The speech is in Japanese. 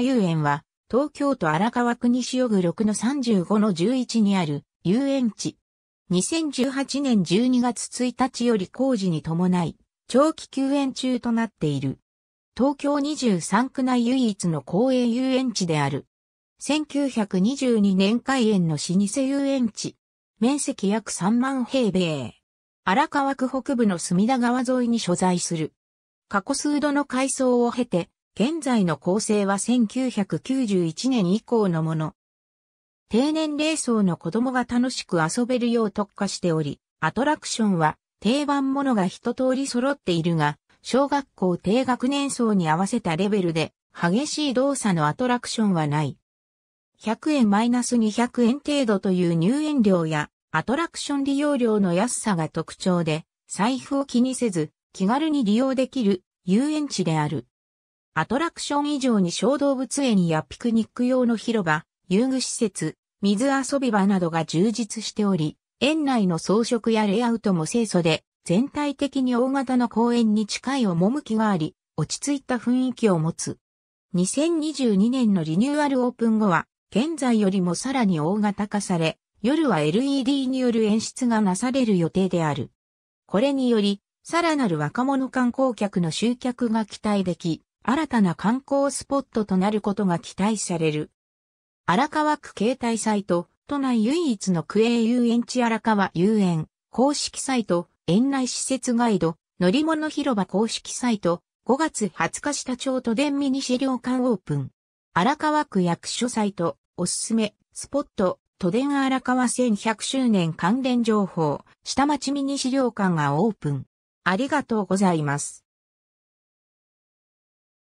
遊園は、東京都荒川区西尾区6の35の11にある遊園地。2018年12月1日より工事に伴い、長期休園中となっている。東京23区内唯一の公営遊園地である。1922年開園の老舗遊園地。面積約3万平米。荒川区北部の隅田川沿いに所在する。過去数度の改装を経て、現在の構成は1991年以降のもの。低年齢層の子供が楽しく遊べるよう特化しており、アトラクションは定番ものが一通り揃っているが、小学校低学年層に合わせたレベルで激しい動作のアトラクションはない。100円マイナス200円程度という入園料やアトラクション利用料の安さが特徴で、財布を気にせず気軽に利用できる遊園地である。アトラクション以上に小動物園やピクニック用の広場、遊具施設、水遊び場などが充実しており、園内の装飾やレイアウトも清楚で、全体的に大型の公園に近い趣があり、落ち着いた雰囲気を持つ。2022年のリニューアルオープン後は、現在よりもさらに大型化され、夜は LED による演出がなされる予定である。これにより、さらなる若者観光客の集客が期待でき、新たな観光スポットとなることが期待される。荒川区携帯サイト、都内唯一の区営遊園地荒川遊園、公式サイト、園内施設ガイド、乗り物広場公式サイト、5月20日下町都電ミニ資料館オープン。荒川区役所サイト、おすすめ、スポット、都電荒川1100周年関連情報、下町ミニ資料館がオープン。ありがとうございます。